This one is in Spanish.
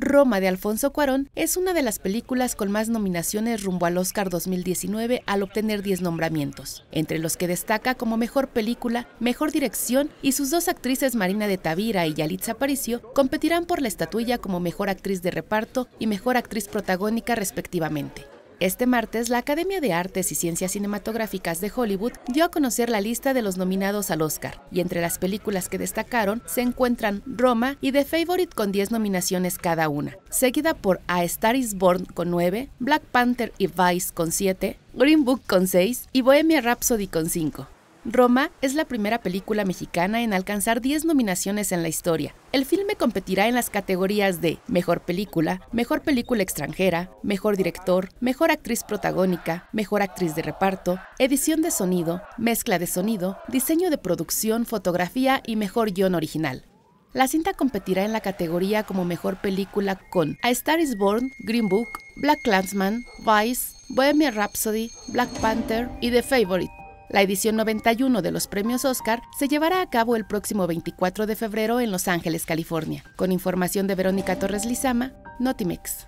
Roma de Alfonso Cuarón es una de las películas con más nominaciones rumbo al Oscar 2019 al obtener 10 nombramientos, entre los que destaca como mejor película, mejor dirección y sus dos actrices Marina de Tavira y Yalitza Aparicio competirán por la estatuilla como mejor actriz de reparto y mejor actriz protagónica respectivamente. Este martes, la Academia de Artes y Ciencias Cinematográficas de Hollywood dio a conocer la lista de los nominados al Oscar, y entre las películas que destacaron se encuentran Roma y The Favorite con 10 nominaciones cada una, seguida por A Star is Born con 9, Black Panther y Vice con 7, Green Book con 6 y Bohemia Rhapsody con 5. Roma es la primera película mexicana en alcanzar 10 nominaciones en la historia. El filme competirá en las categorías de Mejor Película, Mejor Película Extranjera, Mejor Director, Mejor Actriz Protagónica, Mejor Actriz de Reparto, Edición de Sonido, Mezcla de Sonido, Diseño de Producción, Fotografía y Mejor Guión Original. La cinta competirá en la categoría como mejor película con A Star is Born, Green Book, Black Clansman, Vice, Bohemian Rhapsody, Black Panther y The Favorite. La edición 91 de los premios Oscar se llevará a cabo el próximo 24 de febrero en Los Ángeles, California, con información de Verónica Torres Lizama, Notimex.